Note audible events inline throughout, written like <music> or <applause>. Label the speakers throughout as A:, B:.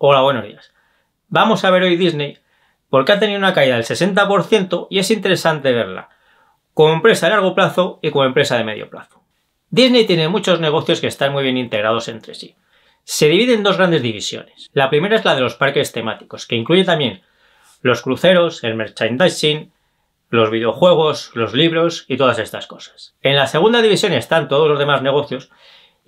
A: Hola, buenos días. Vamos a ver hoy Disney porque ha tenido una caída del 60% y es interesante verla como empresa a largo plazo y como empresa de medio plazo. Disney tiene muchos negocios que están muy bien integrados entre sí. Se divide en dos grandes divisiones. La primera es la de los parques temáticos, que incluye también los cruceros, el merchandising, los videojuegos, los libros y todas estas cosas. En la segunda división están todos los demás negocios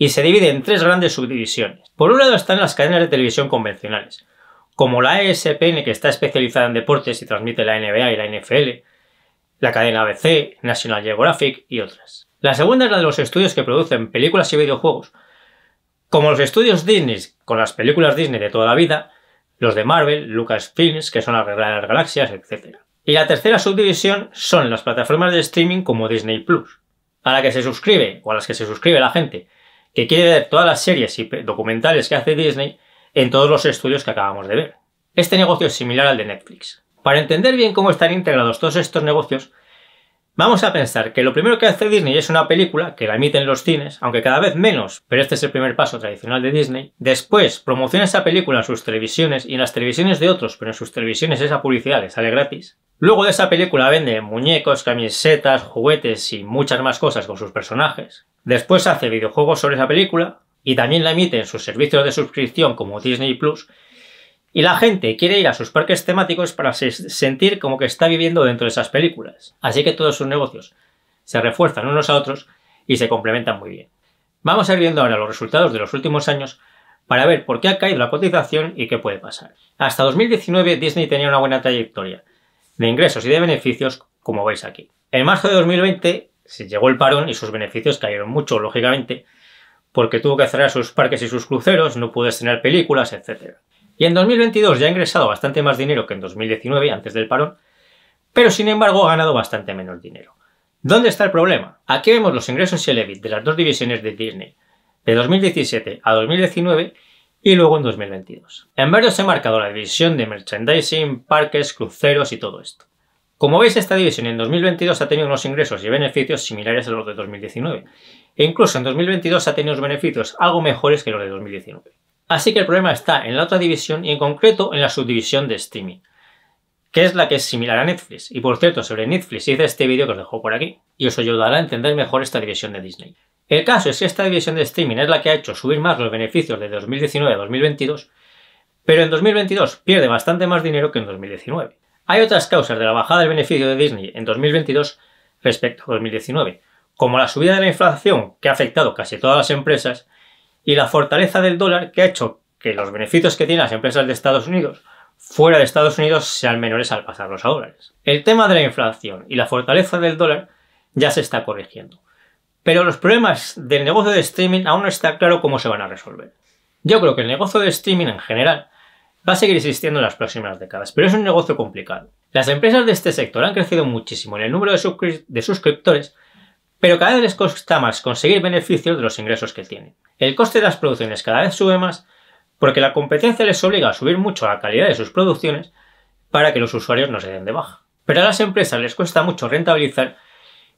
A: y se divide en tres grandes subdivisiones. Por un lado están las cadenas de televisión convencionales, como la ESPN que está especializada en deportes y transmite la NBA y la NFL, la cadena ABC, National Geographic y otras. La segunda es la de los estudios que producen películas y videojuegos, como los estudios Disney con las películas Disney de toda la vida, los de Marvel, Lucasfilms, que son las reglas de las galaxias, etc. Y la tercera subdivisión son las plataformas de streaming como Disney Plus, a la que se suscribe o a las que se suscribe la gente que quiere ver todas las series y documentales que hace Disney en todos los estudios que acabamos de ver. Este negocio es similar al de Netflix. Para entender bien cómo están integrados todos estos negocios, vamos a pensar que lo primero que hace Disney es una película que la emiten los cines, aunque cada vez menos, pero este es el primer paso tradicional de Disney. Después promociona esa película en sus televisiones y en las televisiones de otros, pero en sus televisiones esa publicidad le sale gratis. Luego de esa película vende muñecos, camisetas, juguetes y muchas más cosas con sus personajes. Después hace videojuegos sobre esa película y también la emite en sus servicios de suscripción como Disney Plus. Y la gente quiere ir a sus parques temáticos para sentir como que está viviendo dentro de esas películas. Así que todos sus negocios se refuerzan unos a otros y se complementan muy bien. Vamos a ir viendo ahora los resultados de los últimos años para ver por qué ha caído la cotización y qué puede pasar. Hasta 2019 Disney tenía una buena trayectoria de ingresos y de beneficios, como veis aquí. En marzo de 2020 se llegó el parón y sus beneficios cayeron mucho, lógicamente, porque tuvo que cerrar sus parques y sus cruceros, no pudo estrenar películas, etc. Y en 2022 ya ha ingresado bastante más dinero que en 2019, antes del parón, pero sin embargo ha ganado bastante menos dinero. ¿Dónde está el problema? Aquí vemos los ingresos y el EBIT de las dos divisiones de Disney, de 2017 a 2019 y luego en 2022. En verde se ha marcado la división de merchandising, parques, cruceros y todo esto. Como veis, esta división en 2022 ha tenido unos ingresos y beneficios similares a los de 2019, e incluso en 2022 ha tenido unos beneficios algo mejores que los de 2019. Así que el problema está en la otra división y en concreto en la subdivisión de streaming, que es la que es similar a Netflix. Y por cierto, sobre Netflix hice este vídeo que os dejo por aquí, y os ayudará a entender mejor esta división de Disney. El caso es que esta división de streaming es la que ha hecho subir más los beneficios de 2019 a 2022, pero en 2022 pierde bastante más dinero que en 2019. Hay otras causas de la bajada del beneficio de Disney en 2022 respecto a 2019, como la subida de la inflación que ha afectado casi todas las empresas y la fortaleza del dólar que ha hecho que los beneficios que tienen las empresas de Estados Unidos fuera de Estados Unidos sean menores al pasarlos a dólares. El tema de la inflación y la fortaleza del dólar ya se está corrigiendo, pero los problemas del negocio de streaming aún no está claro cómo se van a resolver. Yo creo que el negocio de streaming en general va a seguir existiendo en las próximas décadas, pero es un negocio complicado. Las empresas de este sector han crecido muchísimo en el número de, suscriptores, pero cada vez les cuesta más conseguir beneficios de los ingresos que tienen. El coste de las producciones cada vez sube más porque la competencia les obliga a subir mucho la calidad de sus producciones para que los usuarios no se den de baja. Pero a las empresas les cuesta mucho rentabilizar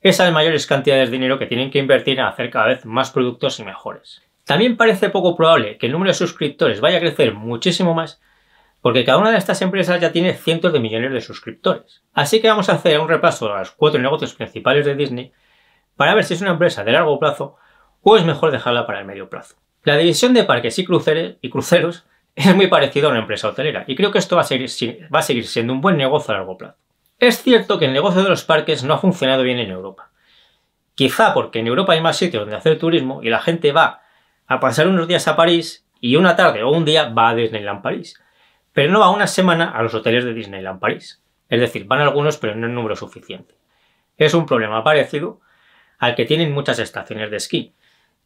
A: esas mayores cantidades de dinero que tienen que invertir en hacer cada vez más productos y mejores. También parece poco probable que el número de suscriptores vaya a crecer muchísimo más porque cada una de estas empresas ya tiene cientos de millones de suscriptores. Así que vamos a hacer un repaso a los cuatro negocios principales de Disney para ver si es una empresa de largo plazo o es mejor dejarla para el medio plazo. La división de parques y, y cruceros <laughs> es muy parecida a una empresa hotelera y creo que esto va a, seguir, va a seguir siendo un buen negocio a largo plazo. Es cierto que el negocio de los parques no ha funcionado bien en Europa. Quizá porque en Europa hay más sitios donde hacer turismo y la gente va a pasar unos días a París y una tarde o un día va a Disneyland París pero no va una semana a los hoteles de Disneyland París. Es decir, van algunos, pero no en número suficiente. Es un problema parecido al que tienen muchas estaciones de esquí,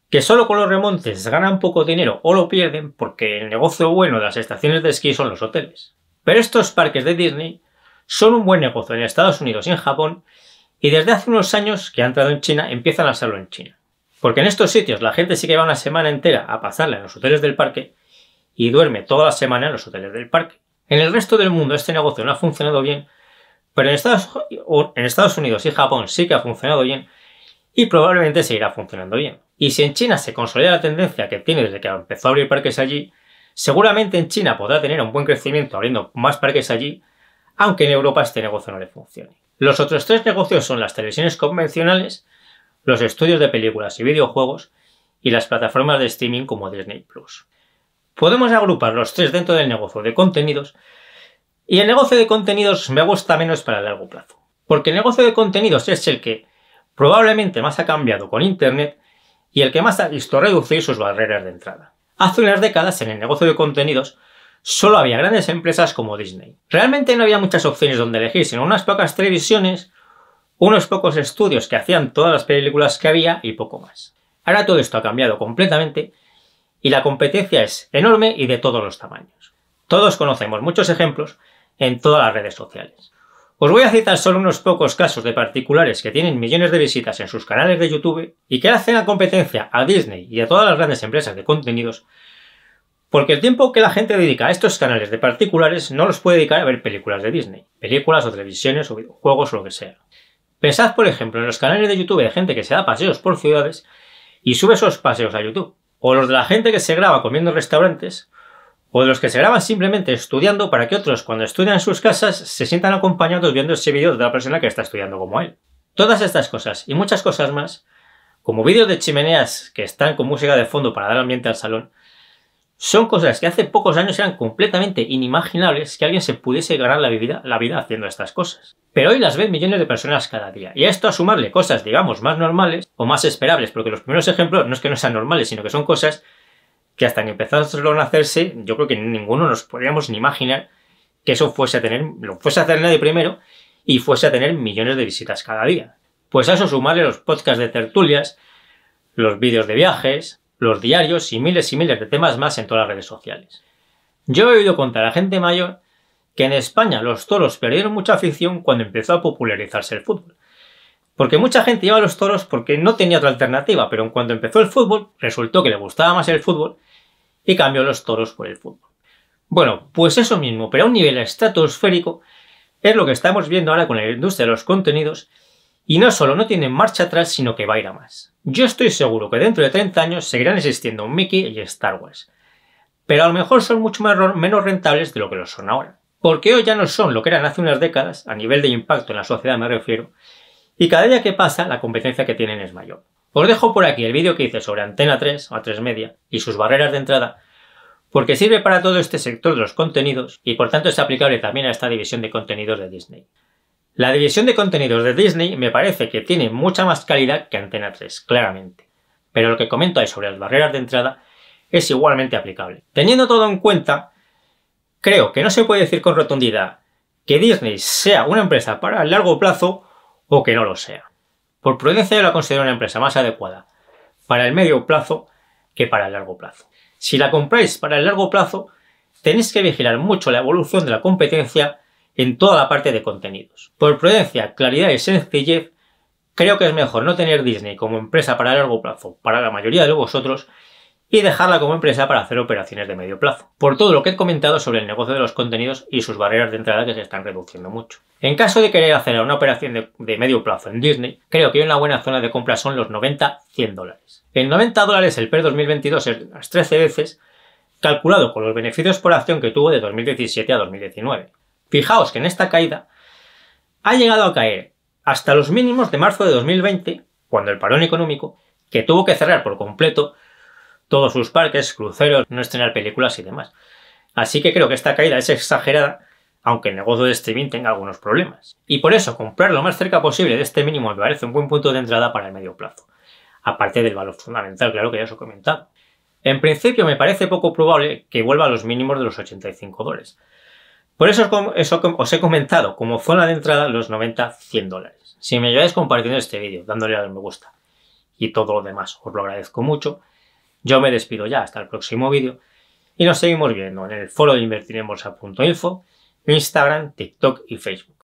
A: que solo con los remontes ganan poco dinero o lo pierden porque el negocio bueno de las estaciones de esquí son los hoteles. Pero estos parques de Disney son un buen negocio en Estados Unidos y en Japón y desde hace unos años que han entrado en China empiezan a hacerlo en China. Porque en estos sitios la gente sí que va una semana entera a pasarla en los hoteles del parque y duerme toda la semana en los hoteles del parque. En el resto del mundo este negocio no ha funcionado bien, pero en Estados, Unidos y Japón sí que ha funcionado bien y probablemente seguirá funcionando bien. Y si en China se consolida la tendencia que tiene desde que empezó a abrir parques allí, seguramente en China podrá tener un buen crecimiento abriendo más parques allí, aunque en Europa este negocio no le funcione. Los otros tres negocios son las televisiones convencionales, los estudios de películas y videojuegos y las plataformas de streaming como Disney Plus. Podemos agrupar los tres dentro del negocio de contenidos y el negocio de contenidos me gusta menos para el largo plazo. Porque el negocio de contenidos es el que probablemente más ha cambiado con Internet y el que más ha visto reducir sus barreras de entrada. Hace unas décadas en el negocio de contenidos solo había grandes empresas como Disney. Realmente no había muchas opciones donde elegir, sino unas pocas televisiones, unos pocos estudios que hacían todas las películas que había y poco más. Ahora todo esto ha cambiado completamente y la competencia es enorme y de todos los tamaños. Todos conocemos muchos ejemplos en todas las redes sociales. Os voy a citar solo unos pocos casos de particulares que tienen millones de visitas en sus canales de YouTube y que hacen la competencia a Disney y a todas las grandes empresas de contenidos porque el tiempo que la gente dedica a estos canales de particulares no los puede dedicar a ver películas de Disney, películas o televisiones o videojuegos o lo que sea. Pensad, por ejemplo, en los canales de YouTube de gente que se da paseos por ciudades y sube esos paseos a YouTube o los de la gente que se graba comiendo en restaurantes, o de los que se graban simplemente estudiando para que otros cuando estudian en sus casas se sientan acompañados viendo ese vídeo de la persona que está estudiando como él. Todas estas cosas y muchas cosas más, como vídeos de chimeneas que están con música de fondo para dar ambiente al salón, son cosas que hace pocos años eran completamente inimaginables que alguien se pudiese ganar la vida, haciendo estas cosas. Pero hoy las ven millones de personas cada día. Y a esto a sumarle cosas, digamos, más normales o más esperables, porque los primeros ejemplos no es que no sean normales, sino que son cosas que hasta que empezaron a hacerse, yo creo que ninguno nos podríamos ni imaginar que eso fuese a tener, lo fuese a hacer nadie primero y fuese a tener millones de visitas cada día. Pues a eso sumarle los podcasts de tertulias, los vídeos de viajes, los diarios y miles y miles de temas más en todas las redes sociales. Yo he oído contar a gente mayor que en España los toros perdieron mucha afición cuando empezó a popularizarse el fútbol. Porque mucha gente iba a los toros porque no tenía otra alternativa, pero en cuanto empezó el fútbol, resultó que le gustaba más el fútbol y cambió los toros por el fútbol. Bueno, pues eso mismo, pero a un nivel estratosférico, es lo que estamos viendo ahora con la industria de los contenidos y no solo no tienen marcha atrás, sino que va a ir a más. Yo estoy seguro que dentro de 30 años seguirán existiendo Mickey y Star Wars. Pero a lo mejor son mucho menos rentables de lo que lo son ahora. Porque hoy ya no son lo que eran hace unas décadas, a nivel de impacto en la sociedad me refiero, y cada día que pasa la competencia que tienen es mayor. Os dejo por aquí el vídeo que hice sobre Antena 3 o 3 Media y sus barreras de entrada, porque sirve para todo este sector de los contenidos y por tanto es aplicable también a esta división de contenidos de Disney. La división de contenidos de Disney me parece que tiene mucha más calidad que Antena 3, claramente. Pero lo que comento ahí sobre las barreras de entrada es igualmente aplicable. Teniendo todo en cuenta, creo que no se puede decir con rotundidad que Disney sea una empresa para el largo plazo o que no lo sea. Por prudencia yo la considero una empresa más adecuada para el medio plazo que para el largo plazo. Si la compráis para el largo plazo, tenéis que vigilar mucho la evolución de la competencia en toda la parte de contenidos. Por prudencia, claridad y sencillez, creo que es mejor no tener Disney como empresa para largo plazo para la mayoría de vosotros y dejarla como empresa para hacer operaciones de medio plazo, por todo lo que he comentado sobre el negocio de los contenidos y sus barreras de entrada que se están reduciendo mucho. En caso de querer hacer una operación de, medio plazo en Disney, creo que una buena zona de compra son los 90-100 dólares. En 90 dólares el PER 2022 es las 13 veces, calculado con los beneficios por acción que tuvo de 2017 a 2019. Fijaos que en esta caída ha llegado a caer hasta los mínimos de marzo de 2020, cuando el parón económico, que tuvo que cerrar por completo todos sus parques, cruceros, no estrenar películas y demás. Así que creo que esta caída es exagerada, aunque el negocio de streaming tenga algunos problemas. Y por eso, comprar lo más cerca posible de este mínimo me parece un buen punto de entrada para el medio plazo. Aparte del valor fundamental, claro que ya os he comentado. En principio me parece poco probable que vuelva a los mínimos de los 85 dólares. Por eso os, he comentado, como fue la de entrada, los 90-100 dólares. Si me ayudáis compartiendo este vídeo, dándole a me gusta y todo lo demás, os lo agradezco mucho. Yo me despido ya, hasta el próximo vídeo. Y nos seguimos viendo en el foro de Instagram, TikTok y Facebook.